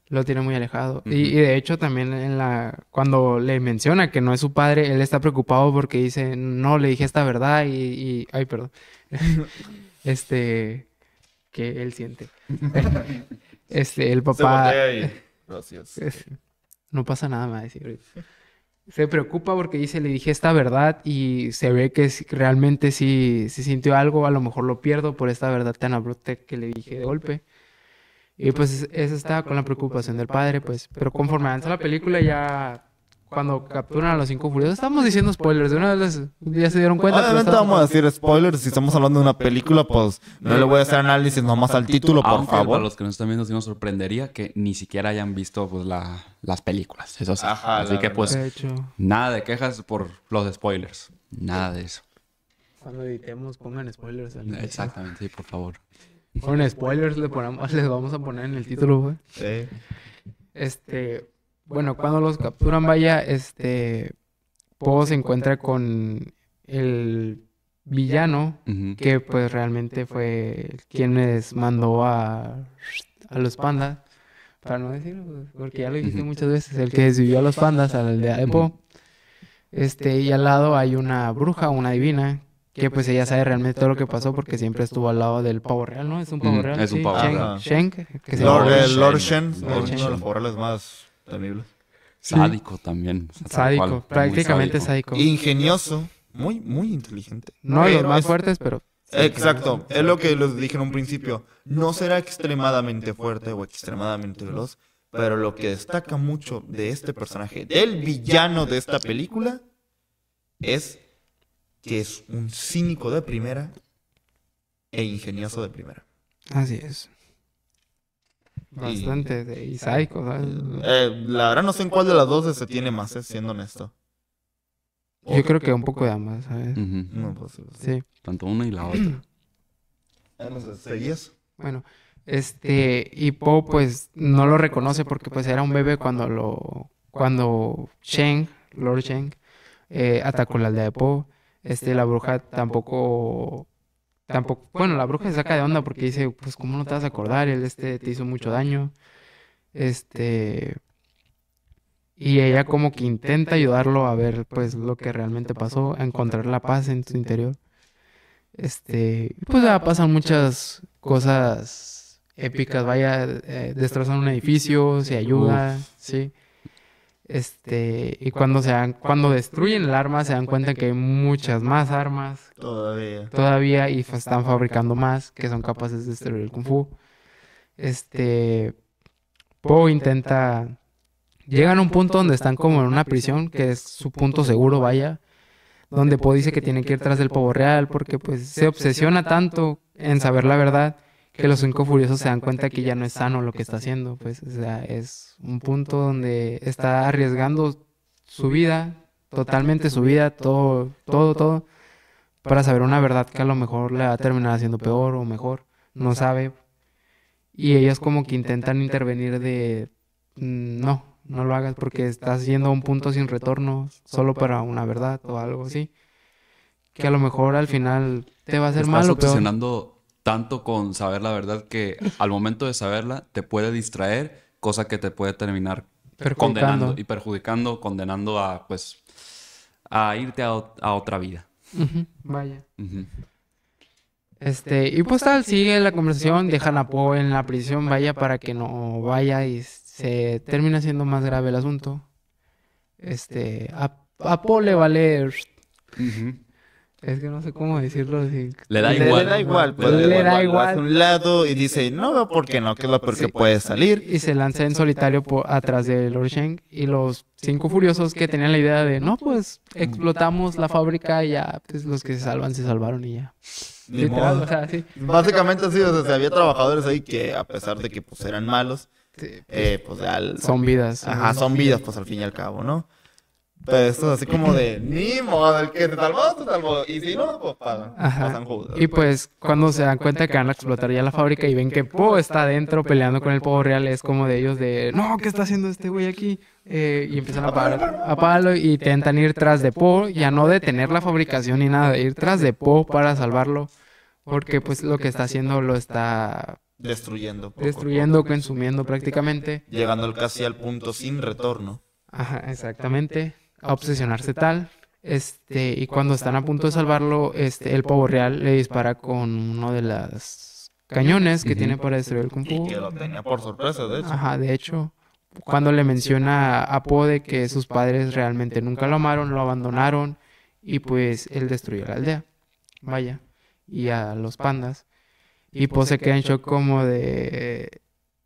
Speaker 2: lo tiene muy alejado. y, de hecho también en la cuando le menciona que no es su padre, él está preocupado porque dice, no, le dije esta verdad y, ay, perdón, *laughs* este, que él siente. *laughs* este, el papá... *laughs* no pasa nada, me a decir Se preocupa porque dice, le dije esta verdad y se ve que realmente si, se sintió algo, a lo mejor lo pierdo por esta verdad tan abrupta que le dije de golpe. Y pues eso estaba con la preocupación del padre, pues. Pero conforme avanza la película ya cuando capturan a los cinco furiosos. Estamos diciendo spoilers, de una vez ya se dieron cuenta. Ah, pues, Obviamente vamos a decir spoilers, si estamos hablando de
Speaker 3: una película, pues no le voy a hacer análisis nomás al título, por favor. Para los que nos están viendo, sí nos sorprendería que ni siquiera hayan visto pues, la, las películas, eso sí. Así que pues nada de quejas por los spoilers, nada de eso.
Speaker 2: Cuando editemos pongan spoilers.
Speaker 3: Exactamente, sí, por favor.
Speaker 2: Con spoilers *laughs* les vamos a poner en el título, güey. Sí. Este, bueno, cuando los capturan, vaya, este, Poe se encuentra con el villano que pues realmente fue quien les mandó a, los pandas, para no decirlo, porque ya lo dije muchas veces, el que desvivió a los pandas al de Po. Este, y al lado hay una bruja, una divina, que pues ella sabe realmente todo lo que pasó porque siempre estuvo al lado del pavo real, ¿no? Es un pavo mm, real. Es un pavo real. Lord, Shen,
Speaker 1: uno
Speaker 3: de los más temibles.
Speaker 2: Sádico también. Sádico,
Speaker 1: prácticamente sádico. Ingenioso, muy, muy inteligente.
Speaker 2: No de los más fuertes, pero... Exacto,
Speaker 1: es lo que les dije en un principio. No será extremadamente fuerte o extremadamente veloz, pero lo que destaca mucho de este personaje, del villano de esta película, es que es un cínico de primera e ingenioso de primera.
Speaker 2: Así es. Bastante de isaico,
Speaker 1: eh, la verdad no sé en cuál de las dos se tiene más, eh, siendo honesto.
Speaker 3: Yo creo que un poco de ambas, ¿sabes? Pues, pues, sí. Tanto una y la otra.
Speaker 1: *clears throat*
Speaker 2: Bueno, este, y Po pues no lo reconoce porque pues era un bebé cuando lo, cuando Cheng, Lord Cheng, eh, atacó la aldea de Po. Este, la bruja tampoco tampoco, bueno, la bruja se saca de onda porque dice, pues cómo no te vas a acordar, él este te hizo mucho daño. Este y ella como que intenta ayudarlo a ver pues lo que realmente pasó, a encontrar la paz en su interior. Este, pues ya pasan muchas cosas épicas, vaya, eh, destrozan un edificio, se ayuda, sí. Este, y cuando se dan, cuando destruyen el arma, se dan cuenta que hay muchas más armas. Todavía. Todavía, y están fabricando más que son capaces de destruir el Kung Fu. Este. Poe intenta. Llegan a un punto donde están como en una prisión, que es su punto seguro, vaya. Donde Poe dice que tiene que ir tras del Povo real, porque pues se obsesiona tanto en saber la verdad que los cinco furiosos se dan cuenta que ya no es sano lo que está haciendo, pues, o sea, es un punto donde está arriesgando su vida, totalmente su vida, todo, todo, todo, para saber una verdad que a lo mejor le va a terminar haciendo peor o mejor, no sabe. Y ellos como que intentan intervenir de, mm, no, no lo hagas porque estás yendo a un punto sin retorno, solo para una verdad o algo así. Que a lo mejor al final te va a hacer mal. Estás
Speaker 3: obsesionando tanto con saber la verdad que al momento de saberla te puede distraer, cosa que te puede terminar condenando y perjudicando, condenando a pues a irte a, otra vida.
Speaker 2: Vaya. Este, y pues tal, sigue la conversación, dejan a Poe en la prisión, vaya, para que no vaya y se termina siendo más grave el asunto. Este, a, a Poe le vale... Es que no sé cómo decirlo. Le da igual. Pues, le da igual. le, da igual.
Speaker 1: un lado y dice, no porque no, que es lo puede salir.
Speaker 2: Y se lanza en solitario por, atrás de Lord Sheng y los cinco furiosos que tenían la idea de, no, pues explotamos la fábrica y ya, pues los que se salvan se salvaron y ya. Básicamente así, o
Speaker 1: sea, había trabajadores ahí que a pesar de que pues eran malos, eh, pues Son vidas. Ajá, son vidas, pues al fin y al cabo, ¿no? esto es así como de, ni modo, el que te salvó, te modo Y si no, pues pagan. Ajá. Y pues
Speaker 2: cuando se dan cuenta que van a explotar ya la fábrica y ven que Po está adentro peleando con el Povo Real, es como de ellos de, no, ¿qué está haciendo este güey aquí? Eh, y empiezan a pagar a palo y intentan ir tras de Po, ya no detener la fabricación ni nada, ir tras de Po para salvarlo. Porque pues lo que está haciendo lo está destruyendo. destruyendo, consumiendo prácticamente. Llegando
Speaker 1: casi al punto sin retorno.
Speaker 2: Ajá, exactamente a obsesionarse tal. Este, y cuando están a punto de salvarlo, este, el pavo real le dispara con uno de las cañones que tiene para destruir el Kung Fu. Y que lo
Speaker 1: tenía por sorpresa, de hecho. Ajá, de
Speaker 2: hecho. Cuando le menciona a Po de que sus padres realmente nunca lo amaron, lo abandonaron y pues él destruyó la aldea. Vaya. Y a los pandas. Y Po se queda en shock como de...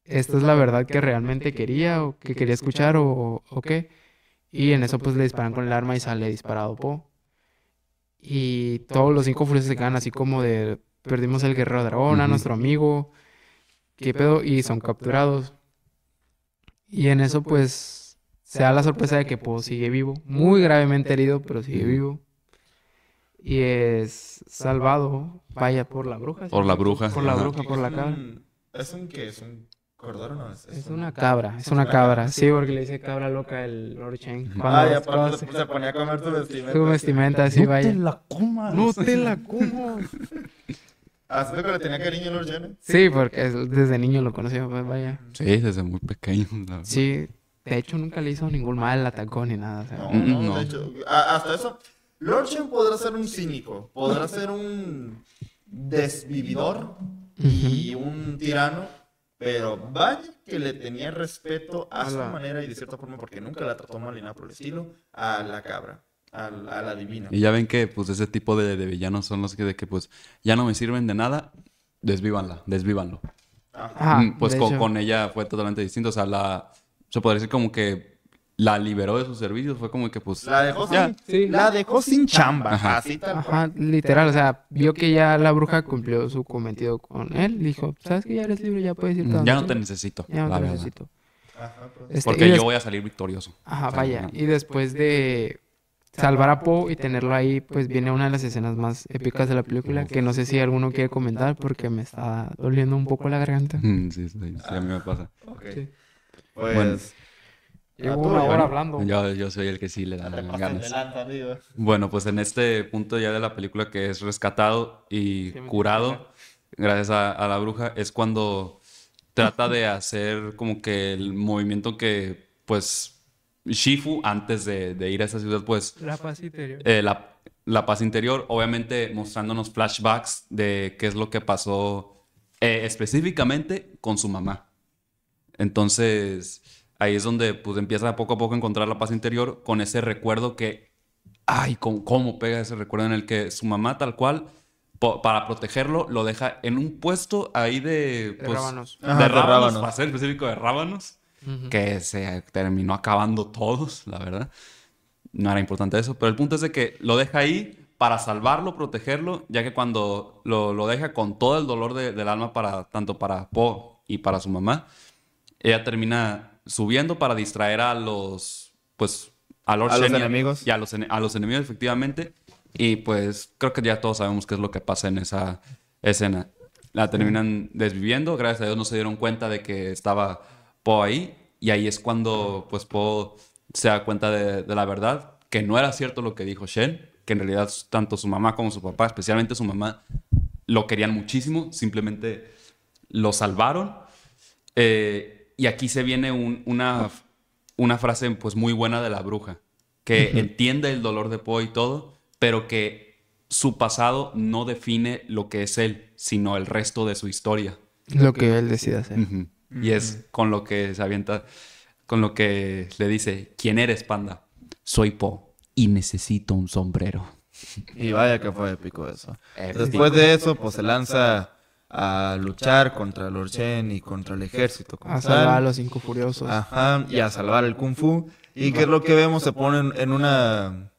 Speaker 2: ¿Esta es la verdad que realmente quería o que quería escuchar o, o qué? Y en eso pues le disparan con el arma y sale disparado Po. Y todos los cinco furiosos se quedan así como de, perdimos el guerrero dragón, a nuestro amigo, qué pedo, y son capturados. Y en eso pues se da la sorpresa de que Po sigue vivo, muy gravemente herido, pero sigue vivo. Y es salvado, vaya, por la bruja. Por la bruja. Por la bruja, por la cara.
Speaker 1: ¿Es un qué? ¿Es un ¿Cordero no es? Es, una cabra, es una cabra.
Speaker 2: Sí, porque le dice cabra loca el Lord Cheng. Ah, y pues, se, ponía a comer tu vestimenta. Tu vestimenta, sí, vaya. No te la comas. No te la
Speaker 3: comas. que
Speaker 1: ah, le tenía cariño Lord Chen? Sí,
Speaker 2: porque desde niño lo conocía pues vaya. Sí, desde muy pequeño. Sí, de hecho nunca le hizo ningún mal, atacó ni nada. no, no, no, de hecho,
Speaker 1: hasta eso. Lord Shen podrá ser un cínico, podrá ser un desvividor y un tirano pero vaya que le tenía respeto a, su manera y de cierta forma, porque nunca la trató mal y nada por el estilo, a la cabra.
Speaker 3: A, la divina. Y ya ven que pues ese tipo de, villanos son los que de que pues ya no me sirven de nada, desvívanla, desvívanlo. Ajá. Mm, pues con, con, ella fue totalmente distinto, o sea, la, se podría decir como que la liberó de sus servicios, fue como que pues... La dejó,
Speaker 1: Sin, la dejó sin
Speaker 3: chamba. Ajá,
Speaker 2: Ajá literal, o sea, vio que ya la bruja cumplió su cometido con él, dijo, sabes que ya eres libre, ya puedes ir Ya no te necesito. Ya no te necesito. Pues. Este, porque yo voy a salir victorioso. Ajá, vaya. Y después de salvar a Poe y tenerlo ahí, pues viene una de las escenas más épicas de la película, que no sé si alguno quiere comentar porque me está doliendo un poco la garganta. *laughs*
Speaker 3: Sí, sí, a mí me pasa.
Speaker 1: Pues bueno, hablando. Yo, soy el que sí le da ganas.
Speaker 3: bueno, pues en este punto ya de la película que es rescatado y curado, gracias a, la bruja, es cuando trata de hacer como que el movimiento que, pues, Shifu, antes de, ir a esa ciudad, pues... La paz interior. Eh, la, paz interior, obviamente mostrándonos flashbacks de qué es lo que pasó eh, específicamente con su mamá. Entonces ahí es donde pues empieza poco a poco a encontrar la paz interior con ese recuerdo que, ay, ¿cómo, cómo pega ese recuerdo en el que su mamá tal cual para protegerlo, lo deja en un puesto ahí de... de pues, rábanos. de específico de rábanos, que se terminó acabando todos, la verdad. No era importante eso, pero el punto es de que lo deja ahí para salvarlo, protegerlo, ya que cuando lo, lo deja con todo el dolor del alma para tanto para Po y para su mamá, ella termina subiendo para distraer a los, pues, a, los enemigos. Y a los, a los enemigos, efectivamente. Y pues creo que ya todos sabemos qué es lo que pasa en esa escena. La terminan desviviendo, gracias a Dios no se dieron cuenta de que estaba Poe ahí. Y ahí es cuando pues Poe se da cuenta de, la verdad, que no era cierto lo que dijo Shen, que en realidad tanto su mamá como su papá, especialmente su mamá, lo querían muchísimo, simplemente lo salvaron. Eh, y aquí se viene una, una frase pues muy buena de la bruja, que entiende el dolor de Po y todo, pero que su pasado no define lo que es él, sino el resto de su historia. Lo, que, él decide hacer. Y es con lo que se avienta, con lo que le dice, ¿quién eres, panda? Soy Po y necesito un sombrero. Y vaya que fue épico eso.
Speaker 1: Después de eso, pues se lanza a luchar contra el Orchen y contra el ejército. a salvar a los cinco furiosos. Ajá, y a salvar el Kung Fu. ¿Y qué es lo que vemos? Se ponen en una...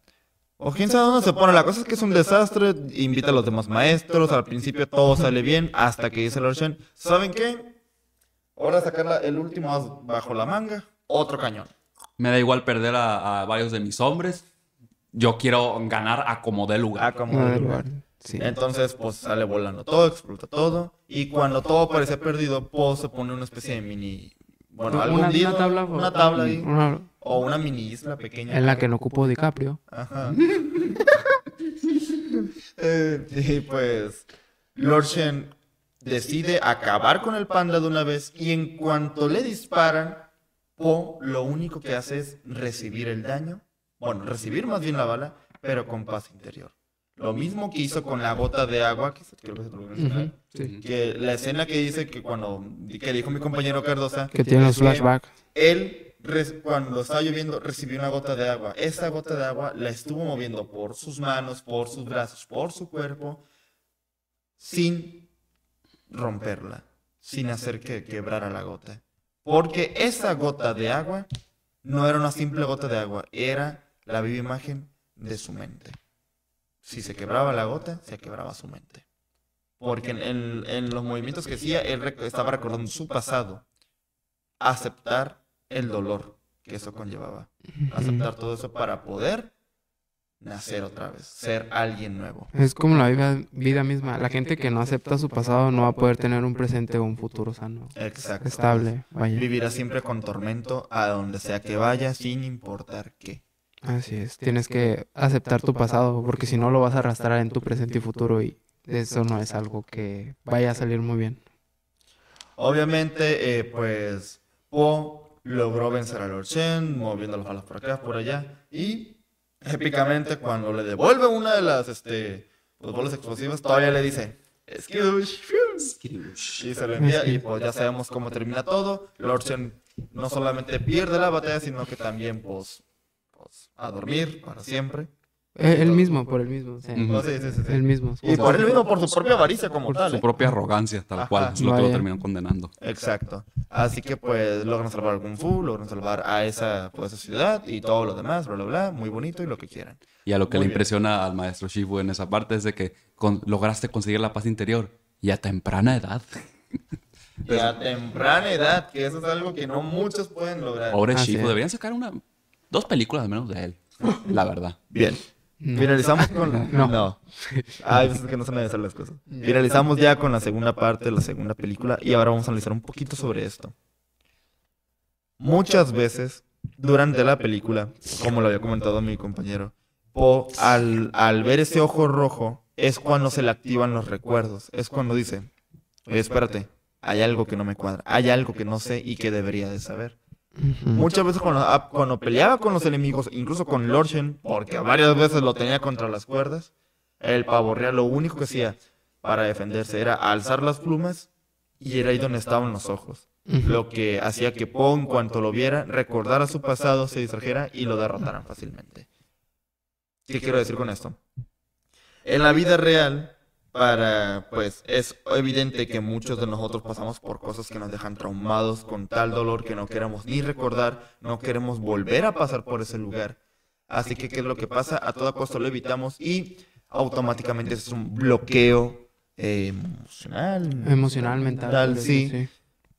Speaker 1: O quién sabe dónde se pone. La cosa es que es un desastre. Invita a los demás maestros. Al principio todo
Speaker 3: sale bien. Hasta que dice el Orchen,
Speaker 1: ¿saben qué? Ahora sacar el último bajo la manga. Otro cañón.
Speaker 3: Me da igual perder a, varios de mis hombres. Yo quiero ganar a como dé lugar. A como de ah, lugar. Entonces, pues sale volando todo,
Speaker 1: explota todo. Y cuando todo parece perdido, pues se pone una especie de mini. Bueno, algún día, una tabla. Una tabla ahí. o una mini isla pequeña. En la que no ocupó DiCaprio. Ajá. *laughs* Eh, y pues. Lord Shen decide acabar con el panda de una vez. Y en cuanto le disparan, Po lo único que hace es recibir el daño. Bueno, recibir más bien la bala, pero con paz interior. Lo mismo que hizo con la gota de agua, que la escena que dice que cuando que dijo mi compañero Cardosa que, tiene un flashback Él cuando estaba lloviendo recibió una gota de agua. Esa gota de agua la estuvo moviendo por sus manos, por sus brazos, por su cuerpo sin romperla, sin hacer que quebrara la gota. Porque esa gota de agua no era una simple gota de agua, era la viva imagen de su mente si se quebraba la gota, se quebraba su mente. Porque en, los movimientos que hacía, él estaba recordando su pasado, aceptar el dolor que eso conllevaba, aceptar todo eso para poder nacer otra vez, ser alguien nuevo. Es como la
Speaker 2: vida, misma. La gente que no acepta su pasado no va a poder tener un presente o un futuro sano. Exacto. Estable. Vivirá siempre
Speaker 1: con tormento a donde sea que vaya, sin importar qué. Así este, es, tienes que aceptar tu
Speaker 2: pasado porque si no lo vas a arrastrar en tu presente y futuro y eso no es algo que vaya a salir muy bien.
Speaker 1: Obviamente, eh, pues Po logró vencer a Lord Shen, moviendo las balas por acá, por allá y épicamente cuando le devuelve una de las este, pues, bolas explosivas todavía le dice y se lo envía y pues ya sabemos cómo termina todo. Lord Shen no solamente pierde la batalla, sino que también pues a dormir para siempre.
Speaker 2: El, mismo, por el mismo. Sí. el mismo. Y por el mismo, por su propia avaricia como por ¿eh? ¿eh? Su propia arrogancia, tal cual. Es lo que lo terminan condenando. Exacto. Así
Speaker 1: que, pues, logran salvar al Kung Fu, logran salvar a pues, esa, ciudad y todo lo demás, bla, bla, bla. Muy bonito y lo que quieran.
Speaker 3: Y a lo que le impresiona al maestro Shifu en esa parte es de que lograste conseguir la paz interior y a temprana edad.
Speaker 1: y a temprana edad, que eso es algo que no muchos pueden lograr. Ahora Shifu, deberían sacar una
Speaker 3: Dos películas menos de él, la verdad. Bien. Finalizamos *laughs* con. No. no. Hay ah, que no se me deben las cosas. Finalizamos
Speaker 1: ya con la segunda parte de la segunda película y ahora vamos a analizar un poquito sobre esto. Muchas veces durante la película, como lo había comentado mi compañero, al, al ver ese ojo rojo es cuando se le activan los recuerdos. Es cuando dice: espérate, hay algo que no me cuadra, hay algo que no sé y que debería de saber. Muchas veces ah, cuando, peleaba con los enemigos, incluso con Lorchen, porque varias veces lo tenía contra las cuerdas, el pavo real lo único que hacía para defenderse era alzar las plumas y era ahí donde estaban los ojos. Lo que hacía que Poe, en cuanto lo viera, recordara su pasado, se distrajera y lo derrotaran fácilmente. ¿Qué quiero decir con esto? En la vida real, para, pues es evidente que muchos de nosotros pasamos por cosas que nos dejan traumados con tal dolor que no queremos ni recordar, no queremos volver a pasar por ese lugar. Así que, ¿qué es lo que pasa? A toda costa lo evitamos y automáticamente es un bloqueo eh, emocional. Emocional, mental. sí.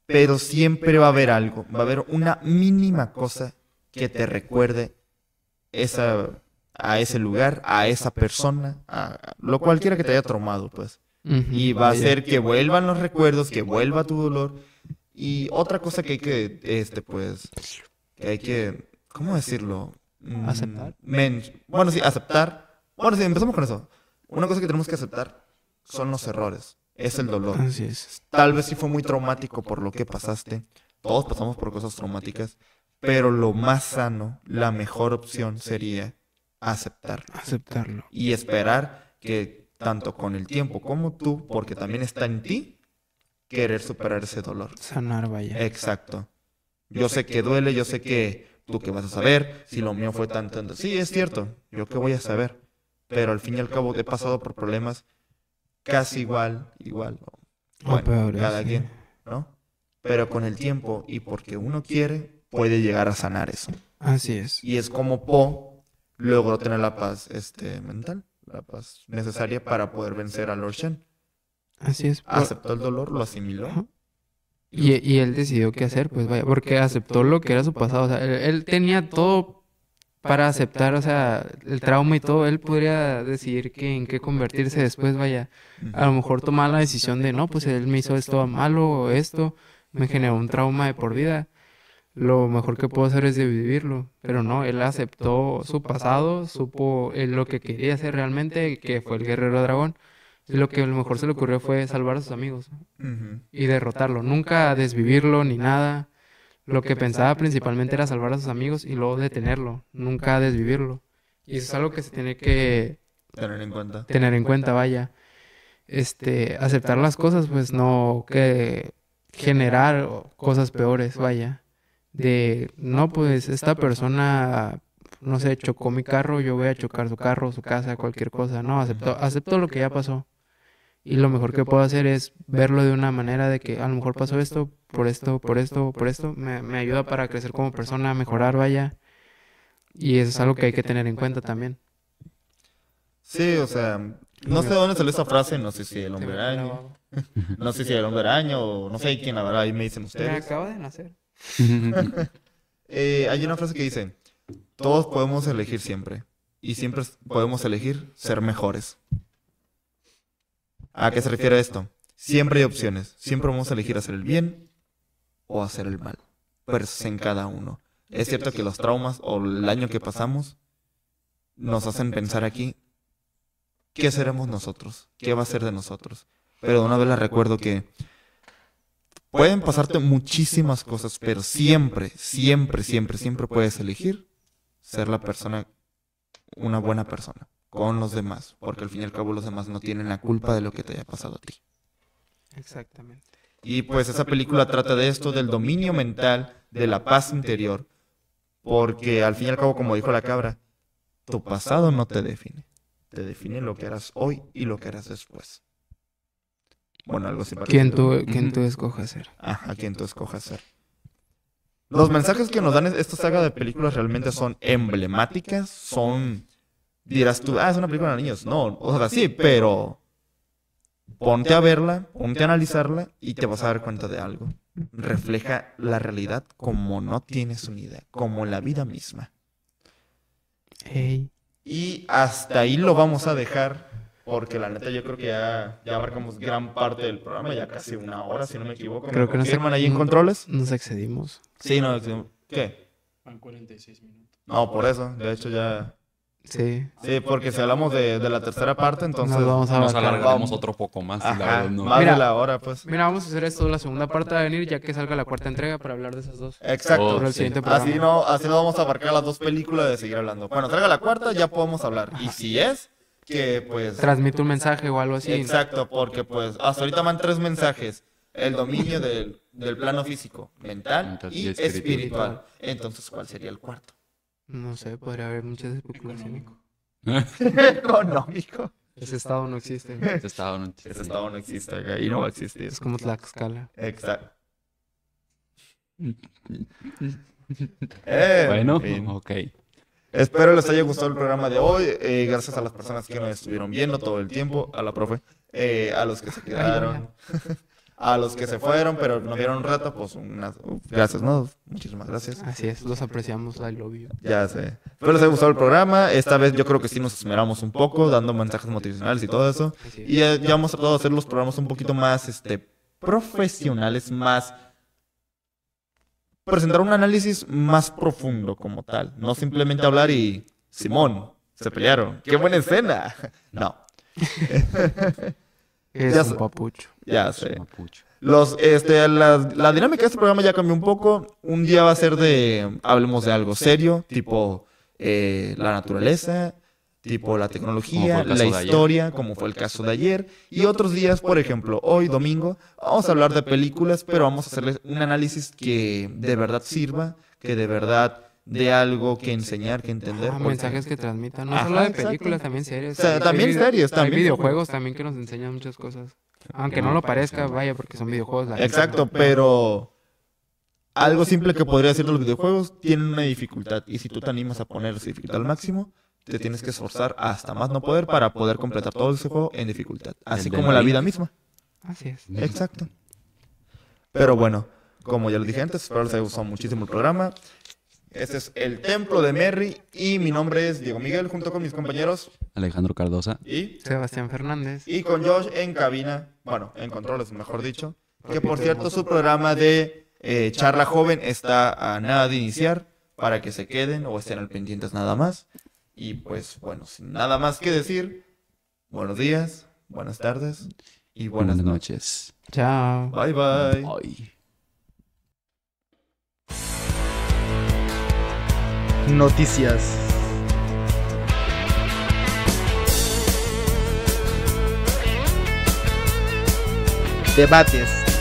Speaker 1: Pero siempre va a haber algo, va a haber una mínima cosa que te recuerde esa a ese lugar, a esa persona, a lo cualquiera que te haya traumado, pues. y va a ser que vuelvan los recuerdos, que vuelva tu dolor. Y otra cosa que hay que, este, pues, que hay que, ¿cómo decirlo? Mm, aceptar. bueno, sí, aceptar. Bueno, sí, empezamos con eso. Una cosa que tenemos que aceptar son los errores. Es el dolor. Así es. Tal vez si fue muy traumático por lo que pasaste. Todos pasamos por cosas traumáticas. Pero lo más sano, la mejor opción sería aceptarlo.
Speaker 2: Aceptarlo.
Speaker 1: Y esperar que tanto con el tiempo como tú, porque también está en ti, querer superar ese dolor. Sanar, vaya. Exacto. Yo sé que duele, yo sé que tú que vas a saber, si lo mío fue tanto. Sí, es cierto, yo qué voy a saber. Pero al fin y al cabo he pasado por problemas casi igual, igual. o peor, cada quien, ¿no? Pero con el tiempo y porque uno quiere, puede llegar a sanar eso. Así es. Y es como Po logró tener la paz este, mental, la paz necesaria para poder vencer a Lord Shen. Así es. Aceptó el dolor, lo asimiló.
Speaker 2: Y, él decidió qué hacer, pues vaya, porque aceptó lo que era su pasado. O sea, él, tenía todo para aceptar, o sea, el trauma y todo. Él podría decidir que, en qué convertirse después, vaya. A lo mejor tomar la decisión de, no, pues él me hizo esto malo esto, me generó un trauma de por vida lo mejor que puedo hacer es vivirlo. Pero no, él aceptó su pasado, supo eh, lo que quería hacer realmente, que fue el guerrero dragón. Lo que lo mejor se le ocurrió fue salvar a sus amigos y derrotarlo. Nunca desvivirlo ni nada. Lo que pensaba principalmente era salvar a sus amigos y luego detenerlo, nunca desvivirlo. Y eso es algo que se tiene que tener en cuenta. Tener en cuenta, vaya. Este, aceptar las cosas, pues no que generar cosas peores, vaya de, no, pues esta persona, no sé, chocó mi carro, yo voy a chocar su carro, su casa, cualquier cosa. No, acepto, acepto lo que ya pasó. Y lo mejor que puedo hacer es verlo de una manera de que a lo mejor pasó esto, por esto, por esto, por esto. Me, me ayuda para crecer como persona, mejorar, vaya. Y eso es algo que hay que tener en cuenta también.
Speaker 1: Sí, o sea, no sé dónde salió esa frase, no sé si el hombre *laughs* no sé si el hombre o no sé quién la verdad, ahí me dicen ustedes.
Speaker 2: acaba de nacer. *laughs*
Speaker 1: Eh, hay una frase que dice, todos podemos elegir siempre y siempre podemos elegir ser mejores.
Speaker 2: ¿A qué se refiere esto?
Speaker 1: Siempre hay opciones, siempre vamos a elegir hacer el bien o hacer el mal, pero pues, en cada uno. Es cierto que los traumas o el año que pasamos nos hacen pensar aquí, ¿qué seremos nosotros? ¿Qué va a ser de nosotros? Pero de una vez les recuerdo que
Speaker 2: Pueden pasarte
Speaker 1: muchísimas cosas, pero siempre, siempre, siempre, siempre puedes elegir ser la persona, una buena persona con los demás, porque al fin y al cabo los demás no tienen la culpa de lo que te haya pasado a ti.
Speaker 2: Exactamente. Y pues esa película trata de esto, del dominio
Speaker 1: mental, de la paz interior, porque al fin y al cabo, como dijo la cabra, tu pasado no te define, te define lo que harás hoy y lo que harás después. Bueno, algo así Quien tú, quien tú escojas ser. Ajá, quien tú escojas ser. Los mensajes que nos dan esta saga de películas realmente son emblemáticas, son... Dirás tú, ah, es una película de niños. No, o sea, sí, pero... Ponte a verla, ponte a analizarla y te vas a dar cuenta de algo. Refleja la realidad como no tienes una idea, como la vida misma. Y hasta ahí lo vamos a dejar porque la neta yo creo que ya, ya abarcamos gran parte
Speaker 2: del programa, ya casi una hora, si no me equivoco. Creo que nos firman ahí en controles. Nos excedimos. Sí, nos excedimos. ¿Qué? Van 46 minutos. No, por eso, de hecho ya... Sí.
Speaker 1: Sí, porque si hablamos de, la tercera parte, entonces nos, vamos a otro poco más. Ajá, mira, la hora, pues.
Speaker 2: Mira, vamos a hacer esto la segunda parte de venir, ya que salga la cuarta entrega para hablar de esas dos. Exacto. siguiente así no,
Speaker 1: así no vamos a abarcar las dos películas de seguir hablando. Bueno, salga la cuarta, ya podemos hablar. Y si es, que pues, pues... Transmite un mensaje
Speaker 2: o algo así. Exacto, porque pues hasta ahorita van tres mensajes. El dominio del, del plano físico, mental y espiritual. Entonces, ¿cuál sería el cuarto? No sé, podría haber muchas especulaciones. Económico. *laughs* Ese estado no existe. Ese estado no existe. Ese estado no existe y no va a existir. Es como Tlaxcala. Exacto. *laughs*
Speaker 1: Eh, bueno, ok. Espero les haya gustado el programa de hoy. Eh, gracias a las personas que nos estuvieron viendo todo el tiempo, a la profe, eh, a los que se quedaron, *laughs* a los que se fueron, pero nos vieron un rato, pues unas gracias, ¿no?
Speaker 2: Muchísimas gracias. Así es, los apreciamos, I love you. Ya sé.
Speaker 1: Espero les haya gustado el programa. Esta vez yo creo que sí nos esmeramos un poco, dando mensajes motivacionales y todo eso. Y ya, ya hemos tratado de hacer los programas un poquito más este, profesionales, más presentar un análisis más profundo como tal. No simplemente hablar y Simón, se pelearon. ¡Qué, buena escena! *laughs* No. *laughs* ya un Ya sé. Los, este, la, dinámica de este programa ya cambió un poco. Un día va a ser de hablemos de algo serio, tipo eh, la naturaleza, tipo la tecnología, la historia, como fue el caso de ayer, y otros días, por ejemplo, hoy domingo, vamos a hablar de películas, pero vamos a hacerles un análisis que de verdad sirva, que de verdad dé algo que enseñar, que entender. Ah, mensajes que transmitan, no solo de
Speaker 2: películas, también series. O sea, también hay, series, hay videojuegos también que nos enseñan muchas cosas. Aunque no lo parezca, vaya, porque son videojuegos. La Exacto, pero
Speaker 1: algo simple que podría hacer los videojuegos tienen una dificultad. Y si tú te animas a poner esa dificultad al máximo, te tienes que esforzar hasta más no poder para poder completar todo ese juego en dificultad, así como la vida misma. Así es. Exacto. Pero bueno, como ya lo dije antes, espero les haya gustado muchísimo el programa. Este es el Templo de Merry y mi nombre es Diego Miguel junto con mis compañeros
Speaker 3: Alejandro Cardosa
Speaker 2: y Sebastián Fernández y con Josh
Speaker 1: en cabina, bueno, en controles mejor dicho, que por cierto su programa de eh, charla joven está a nada de iniciar para que se queden o estén al pendientes nada más. Y pues, pues bueno, sin nada más que decir, buenos días, buenas tardes
Speaker 3: y
Speaker 2: buenas, noches. Chao.
Speaker 1: bye. bye. Noticias.
Speaker 2: Debates.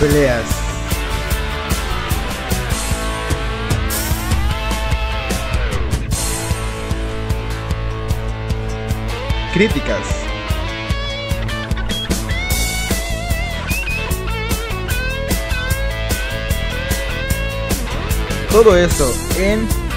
Speaker 2: peleas.
Speaker 1: Críticas. Todo eso en